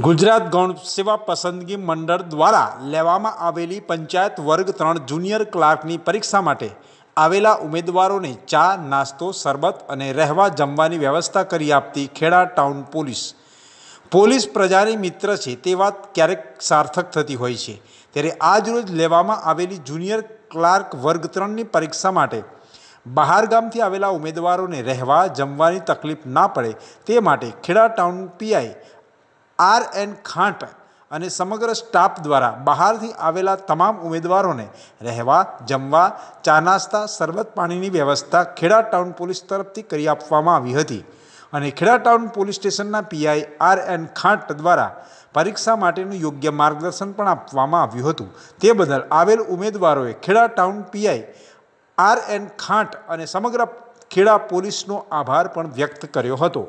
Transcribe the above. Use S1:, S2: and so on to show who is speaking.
S1: ગુજરાત ગૌણ સેવા પસંદગી મંડળ દ્વારા લેવામાં આવેલી પંચાયત વર્ગ ત્રણ જુનિયર ક્લાર્કની પરીક્ષા માટે આવેલા ઉમેદવારોને ચા નાસ્તો શરબત અને રહેવા જમવાની વ્યવસ્થા કરી આપતી ખેડા ટાઉન પોલીસ પોલીસ પ્રજાની મિત્ર છે તે વાત ક્યારેક સાર્થક થતી હોય છે ત્યારે આજરોજ લેવામાં આવેલી જુનિયર ક્લાર્ક વર્ગ ત્રણની પરીક્ષા માટે બહાર ગામથી આવેલા ઉમેદવારોને રહેવા જમવાની તકલીફ ના પડે તે માટે Kheda town PI R N Khant અને સમગ્ર સ્ટાફ દ્વારા બહારથી આવેલા તમામ ઉમેદવારોને રહેવા જમવા ચા નાસ્તા સરબત પાણીની વ્યવસ્થા ખેડા ટાઉન પોલીસ તરફથી કરી આપવામાં આવી હતી અને ખેડા ટાઉન પોલીસ સ્ટેશનના પીઆઈ આર એન ખાંટ દ્વારા પરીક્ષા માટેનું યોગ્ય માર્ગદર્શન પણ આપવામાં આવ્યું હતું તે બદલ આવેલ ઉમેદવારોએ Kheda town PI R N Khant અને સમગ્ર ખેડા પોલીસનો આભાર પણ વ્યક્ત કર્યો હતો